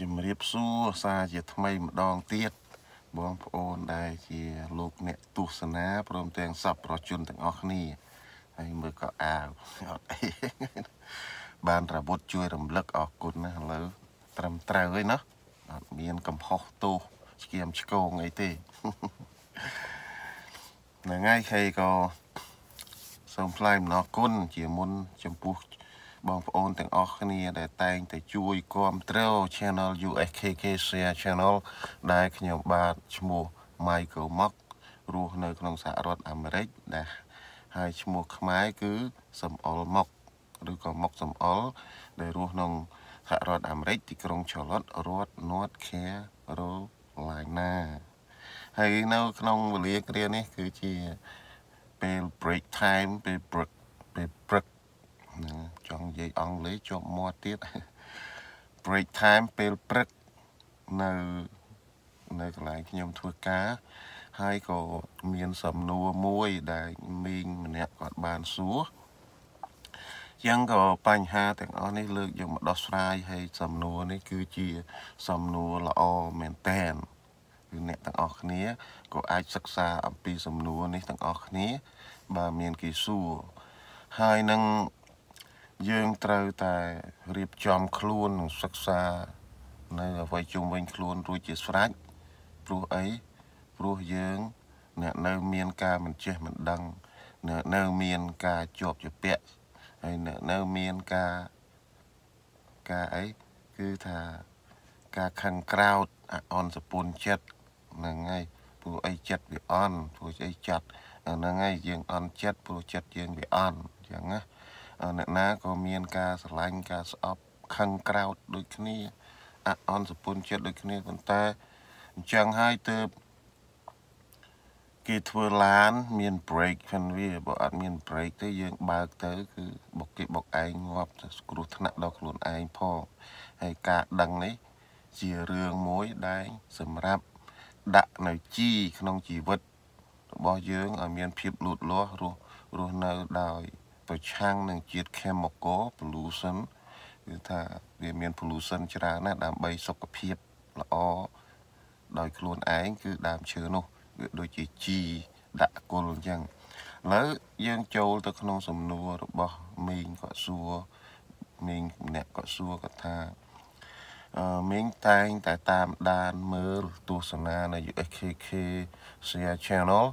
ជំរាបសួរសាជាថ្មីម្ដងទៀតបងប្អូនដែលជាលោកអ្នកទស្សនាព្រមទាំងសពប្រជជនទាំងអស់គ្នាហើយមើលក៏អាវអត់អីបានរវត់ជួយ រំលឹកអរគុណណាឥឡូវត្រឹមត្រូវហើយណាអត់មាន កំហុសទោសស្គៀមឆ្កងអីទេថ្ងៃហើយក៏សូមថ្លែងអំណរគុណជាមុន ចំពោះបងប្អូនទាំងអស់គ្នាដែលតែងតែជួយគ្រប់គ្រង Channel USKK Share Channel ដែលខ្ញុំបាទឈ្មោះ Michael Mock រស់នៅក្នុងសហរដ្ឋអាមេរិកដែលហើយឈ្មោះខ្មែរគឺសំអល់មកឬក៏មកសំអល់ដែលរស់ក្នុងសហរដ្ឋអាមេរិកទីក្រុង Charlotte រដ្ឋ North Carolina ហើយនៅក្នុងវេលាគ្រានេះ គឺជាពេល break time ពេលព្រឹកពេលព្រឹកណាចង់និយាយអង់គ្លេសជាប់មាត់ទៀត break time ពេលព្រឹកនៅនៅកន្លែងខ្ញុំធ្វើការហើយក៏មានសំណួរមួយដែលមីងម្នាក់គាត់បានសួរចឹងក៏បញ្ហាទាំងអស់នេះលើកយកមកដោះស្រាយហើយសំណួរនេះគឺជាសំណួរល្អមែនតែនគឺអ្នកទាំងអស់គ្នាក៏អាចសិក្សាអំពីសំណួរនេះទាំងអស់គ្នាបើមានគេសួរហើយនឹងយើងត្រូវតែរៀបចំខ្លួននិងសិក្សា នៅអ្វីជុំវិញខ្លួនរួចជាស្រេចព្រោះអីព្រោះយើងអ្នកនៅមានការមិនចេះមិនដឹងអ្នកនៅមានការជាប់ជាពាក់ហើយអ្នកនៅមានការការអីគឺថាការខឹងក្រោតអអន់សពុនចិត្តហ្នឹងហើយព្រោះអីចិត្តវាអន់ព្រោះអីចិត្តហ្នឹងហើយយើងអន់ចិត្តព្រោះចិត្តយើងវាអន់អញ្ចឹងណាអ្នកណាក៏មានការស្រឡាញ់ការស្អប់ខឹងក្រោតដូចគ្នា អអន់សពុនចិត្តដូចគ្នាប៉ុន្តែអញ្ចឹងហើយទើបគេធ្វើឡាន មាន break ផងវាបើអត់មាន break ទេយើងបើកទៅគឺបុកគេបុកឯងងាប់ទៅគ្រោះថ្នាក់ដល់ខ្លួនឯងផងហើយការដឹងនេះ ជារឿងមួយដែលសម្រាប់ដាក់នៅជីក្នុងជីវិតរបស់យើងឲ្យមានភាពលូតលាស់រស់រស់នៅដោយប្រឆាំងនឹងជាតិ chemical pollution គឺថាវាមាន pollution ច្រើនណាស់ដើម្បីសុខភាពល្អដោយ ខ្លួនឯងគឺដើមឈើនោះវាដូចជាជីដាក់គុលអញ្ចឹងឥឡូវយើងចូលទៅក្នុងសំណួររបស់មីងក៏សួរមីងម្នាក់ក៏សួរគាត់ថាអឺមីងតែងតែតាមដានមើលទស្សនានៅ USKK Share Channel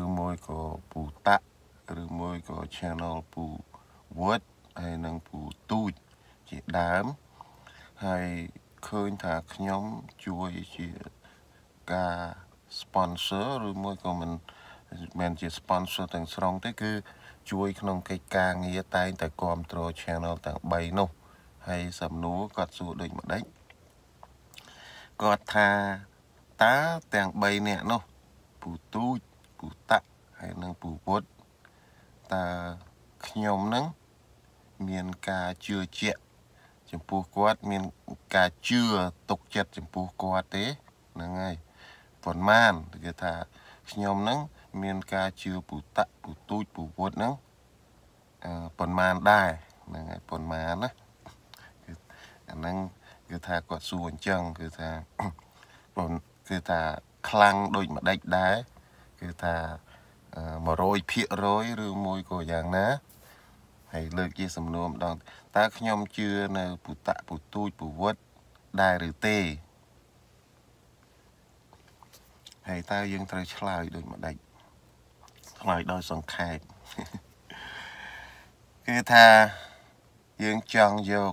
ឬមួយក៏ពូតាក់ឬមួយក៏ channel ពូ word ហើយនិងពូទូចជាដើមហើយឃើញថាខ្ញុំ ជួយជាការ sponsor ឬមួយក៏មិនមិនជា sponsor ទាំងស្រុងទេគឺជួយក្នុងកិច្ចការងារតែងតែគ្រប់គ្រង channel ទាំង3នោះ ហើយសំណួរគាត់សួរដូចម្ដេចគាត់ថាតើទាំង3នាក់នោះពូទូចពូតាក់ហើយនិងពូវុតតើខ្ញុំនឹងមានការជឿជាក់ចំពោះគាត់មានការជឿទុកចិត្តចំពោះគាត់ទេហ្នឹងហើយប៉ុន្មានគេថាខ្ញុំនឹងមានការជឿពុតៈពុទូចពុវុតហ្នឹងអឺប៉ុន្មានដែរហ្នឹងហើយប៉ុន្មានណាគឺអាហ្នឹងគឺថាគាត់សួរអញ្ចឹងគឺថាប៉ុនគឺថាខ្លាំងដូចម្ដេចដែរគឺថា100%ឬមួយក៏យ៉ាងណាហើយលើកជាសំណួរម្ដងតើខ្ញុំជឿនៅពុតៈពុទូចពវត្តដែរឬទេហើយតើយើងត្រូវឆ្លើយដូចម្ដេចឆ្លើយដោយសង្ខេបគឺថាយើងចង់យក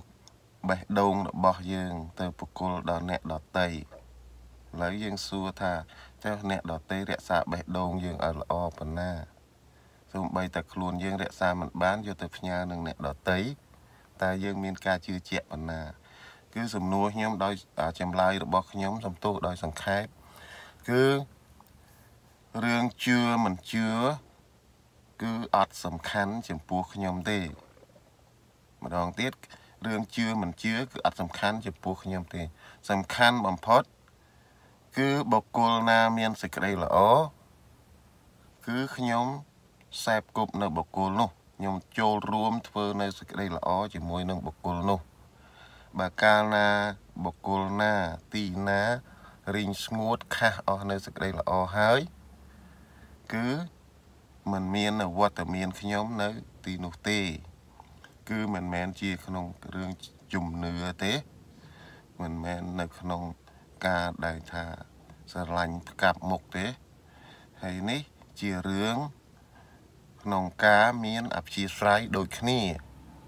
បេះដូងរបស់យើង ទៅប្រគល់ដល់អ្នកដតីឥឡូវយើងសួរថាចុះអ្នកដតេរក្សាបេះដូងយើងឲ្យល្អប៉ុណ្ណាសូម្បីតែខ្លួនយើងរក្សាមិនបានយកទៅផ្ញើនឹងអ្នកដតេតែយើងមានការជឿជាក់ប៉ុណ្ណា គឺសំណួរខ្ញុំដោយចម្លើយរបស់ខ្ញុំ សំទោសដោយសង្ខេបគឺរឿងជឿមិនជឿគឺអត់សំខាន់ចំពោះខ្ញុំទេ ម្ដងទៀតរឿងជឿមិនជឿគឺអត់សំខាន់ចំពោះខ្ញុំទេ សំខាន់បំផុតគឺបុគ្គលណាមានសេចក្តីល្អគឺខ្ញុំសែបគប់នៅ បុគ្គលនោះខ្ញុំ ចូលរួមធ្វើនៅសេចក្តីល្អជាមួយនឹងបុគ្គលនោះបើកាលណាបុគ្គលណាទីណារីងស្ងួតខាស់អស់នៅសេចក្តីល្អហើយ គឺมันមានវត្តមានខ្ញុំនៅទីនោះទេ គឺមិនមែនជាក្នុងរឿងជំនឿទេមិនមែននៅក្នុងការដែលថាស្រឡាញ់ផ្កាប់មុខទេហើយនេះជារឿងក្នុងការមានអព្យាស្រ័យដូចគ្នា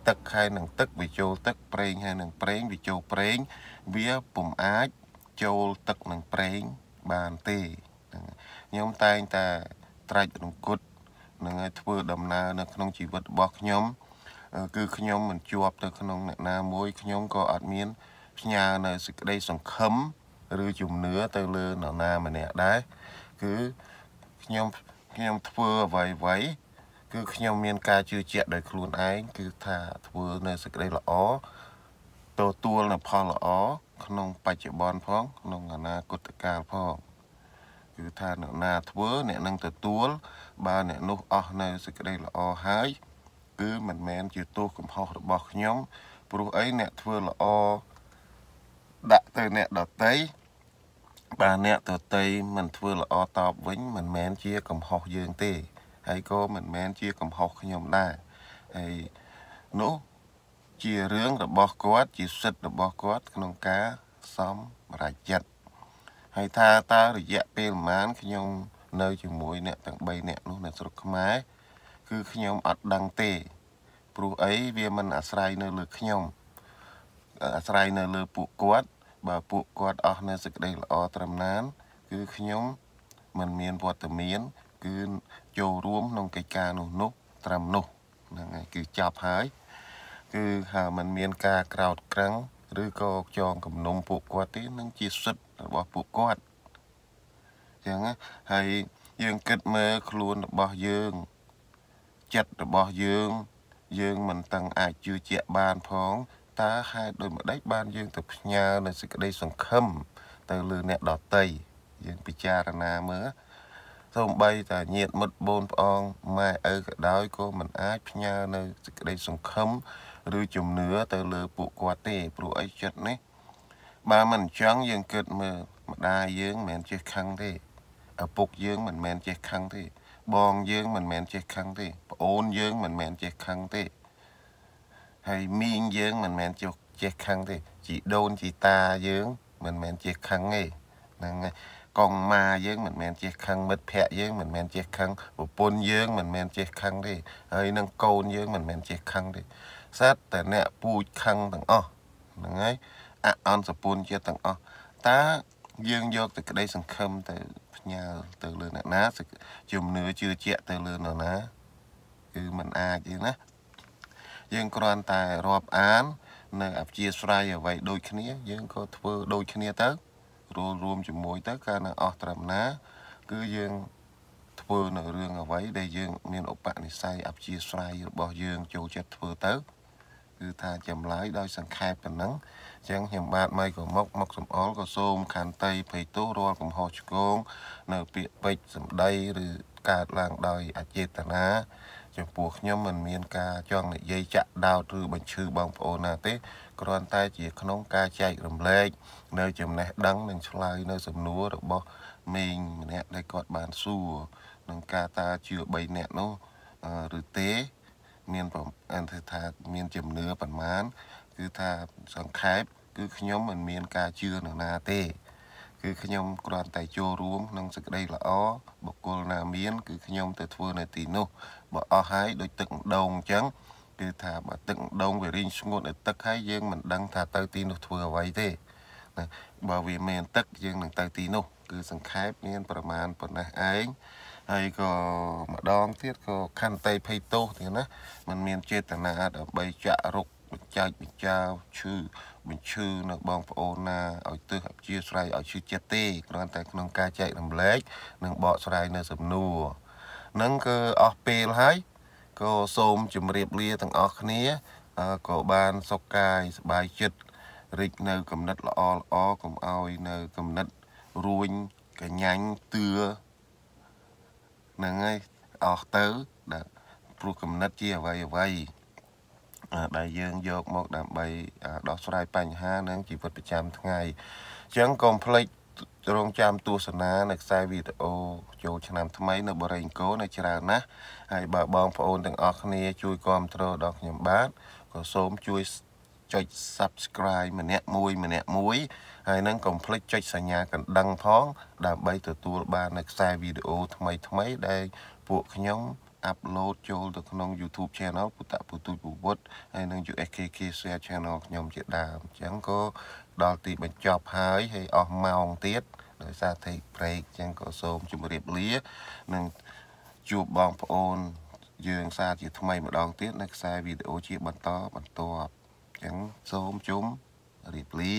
ទឹកហើយនឹង ទឹកវាចូលទឹកប្រេងហើយនឹងប្រេងវាចូលប្រេង វាពុំអាចចូលទឹកនឹងប្រេងបានទេខ្ញុំតែងតែត្រាច់រង្គត់នឹងឲ្យធ្វើដំណើរនៅ ក្នុងជីវិតរបស់ខ្ញុំគឺខ្ញុំមិនជាប់ទៅក្នុងអ្នកណាមួយខ្ញុំក៏អត់មានផ្ញើនៅសេចក្តីសង្ឃឹមឬជំនឿទៅលើនរណាម្នាក់ដែរគឺខ្ញុំខ្ញុំធ្វើអ្វីអ្វីគឺខ្ញុំមានការជឿជាក់ដោយខ្លួនឯងគឺថាធ្វើនៅសេចក្តីល្អទទួលនៅផលល្អក្នុង បច្ចុប្បន្នផង ក្នុងអនាគតកាលផងគឺថាអ្នកណាធ្វើអ្នកនឹងទទួលបើអ្នកនោះអស់នៅសេចក្តីល្អហើយ គឺមិនមែនជាទោសកំហុសរបស់ខ្ញុំព្រោះអីអ្នកធ្វើល្អដាក់ទៅអ្នកដតីបាទអ្នកដតីមិនធ្វើល្អតបវិញ មិនមែនជាកំហុសយើងទេហើយក៏មិនមែនជាកំហុសខ្ញុំដែរហើយនោះជារឿងរបស់គាត់ ជាសិទ្ធិរបស់គាត់ ក្នុងការសំរេចចិត្តហើយថាតើរយៈពេលប្រហែលខ្ញុំនៅជាមួយអ្នកទាំង3អ្នកនោះនៅស្រុកខ្មែរគឺខ្ញុំអត់ដឹងទេព្រោះអីវាមិនអាស្រ័យនៅលើខ្ញុំអាស្រ័យនៅលើពួកគាត់ បើពួកគាត់អស់នៅសេចក្តីល្អត្រឹមណាន គឺខ្ញុំមិនមានវត្តមាន គឺចូលរួមក្នុងកិច្ចការនោះនោះត្រឹមនោះហ្នឹងហើយគឺចប់ហើយគឺថាมันមានការក្រោតក្រាំងឬក៏ចងគំនុំ ពួកគាត់ទេនឹងជាសិទ្ធិរបស់ពួកគាត់ចឹងហើយយើងគិតមើលខ្លួនរបស់យើងចិត្តរបស់យើង យើងមិនតឹងអាចជឿជាក់បានផងតើហេតុដូចម្ដេចបានយើងទៅផ្ញើនៅសេចក្តីសង្ឃឹមទៅលើអ្នកដតីយើងពិចារណាមើលសូម្បីតែញាតមិត្តបូនប្អងម៉ែឪក៏ដោយក៏មិនអាចផ្ញើនៅសេចក្តីសង្ឃឹមឬជំនឿទៅលើពួកគាត់ទេព្រោះអីចិត្តនេះបើមិនអញ្ចឹងយើងគិតមើលម្ដាយយើងមិនមែនចេះខឹងទេឪពុកយើងមិនមែនចេះខឹងទេបងយើងមិនមែនចេះខឹងទេប្អូនយើងមិនមែនចេះខឹងទេហើយមីងយើងមិនមែនជិះចេះខឹងទេជីដូនជីតាយើង មិនមែនចេះខឹងទេហ្នឹងហើយកងម៉ាយើងមិនមែនចេះខឹងមិត្តភ័ក្តិយើងមិនមែនចេះខឹងប្រពន្ធយើងមិនមែនចេះខឹងទេហើយនឹងកូនយើងមិនមែនចេះខឹងទេសត្វតែអ្នកពូជខឹងទាំងអស់ហ្នឹងហើយអអន្តសពុនជាទាំងអស់តើយើងយកតែក្តីសង្ឃឹមទៅផ្ញើទៅលើអ្នកណាជំនឿជឿជាក់ទៅលើនរណាគឺมันអាចទេណាយើងគ្រាន់តែរាប់អាន នៅអព្យាស្រ័យអ្វីដូចគ្នាយើងក៏ធ្វើដូចគ្នាទៅរួមរួមជាមួយទៅកាលណាអស់ត្រឹមណា គឺយើងធ្វើនៅរឿងអ្វីដែលយើងមានឧបនិស្ស័យអព្យាស្រ័យរបស់យើងចូលចិត្តធ្វើទៅគឺថាចម្លើយដោយ សង្ខេបប៉ុណ្ណឹងអញ្ចឹងខ្ញុំបាទម៉ៃក៏មក មកសំអល់ក៏សូមខន្តីភ័យទោសរាល់កំហុសឆ្គងនៅពាក្យពេចសម្ដីឬកើតឡើងដោយ អចេតនាចំពោះខ្ញុំមិនមានការចង់និយាយចាក់ដោតឬបញ្ឈឺបងប្អូនណាទេគ្រាន់តែជាក្នុងការចែករំលែកនៅចំណេះដឹងនិងឆ្លើយនៅសំណួររបស់មីងម្នាក់ដែលគាត់បានសួរនឹងការតាជឿ3នាក់នោះឬទេមានអន្តថាមានជំនឿប្រមាណគឺថាសង្ខេបគឺខ្ញុំមិនមានការជឿនរណាទេគឺខ្ញុំគ្រាន់តែចូលរួមនឹងសេចក្តីល្អបុគ្គលណាមានគឺខ្ញុំទៅធ្វើនៅទីនោះបើអស់ហើយដូចទឹកដងអញ្ចឹងគឺថាបើទឹកដងវារីងស្ងួតនៅទឹកហើយយើងមិនដឹងថាទៅទីនោះធ្វើអ្វីទេណាបើវាមានទឹកយើងនឹងទៅទីនោះគឺសង្ខេបមានប្រមាណប៉ុណ្ណេះឯងហើយក៏ម្ដងទៀតក៏ខន្តីភ័យទោសទៀតណាมันមានចេតនាដើម្បីចាក់រុកបញ្ចាចបញ្ចាឈឺបញ្ឈឺនៅបងប្អូនណាឲ្យទើសអព្យាស្រ័យឲ្យឈឺចិត្តទេគ្រាន់តែក្នុងការចែករំលែក និងបកស្រាយនៅសំណួរនឹងគឺអស់ពេលហើយក៏សូមជម្រាបលាទាំងអស់គ្នាក៏បានសុខកាយសบายចិត្តរិចនៅគំនិតល្អល្អកុំឲ្យនៅគំនិតរួញកញ្ញាញ់ទឿហ្នឹងហើយអស់ទៅព្រោះគំនិតជាអ្វីអ្វីដែលយើងយកមកដើម្បីដោះស្រាយបញ្ហានិងជីវិតប្រចាំថ្ងៃអញ្ចឹងកុំភ្លេចរងចាំទស្សនានៅខ្សែវីដេអូចូលឆ្នាំថ្មីនៅបរិង្គោនៅច្រើនណាស់ហើយបើបងប្អូនទាំងអស់គ្នាជួយគ្រប់គ្រងដល់ខ្ញុំបាទក៏សូមជួយចុច subscribe ម្នាក់មួយ ម្នាក់មួយហើយនឹងកុំភ្លេចចុចសញ្ញាកណ្ដឹងផងដើម្បីទទួលបាននៅខ្សែវីដេអូថ្មី ថ្មីដែលពួកខ្ញុំ upload ចូលទៅក្នុង YouTube channel ពុតៈពុទុយពុវុតហើយនិង USKK Share Channel ខ្ញុំជាដើមអញ្ចឹងក៏ដល់ទីបញ្ចប់ហើយហើយអស់ម៉ោងទៀតដោយសារ take break អញ្ចឹងក៏សូមជម្រាបលានិងជួបបងប្អូនយើងសាជាថ្មីម្ដងទៀតនៅខ្សែវីដេអូជាបន្តបន្ទាប់អញ្ចឹងសូមជុំរៀបលា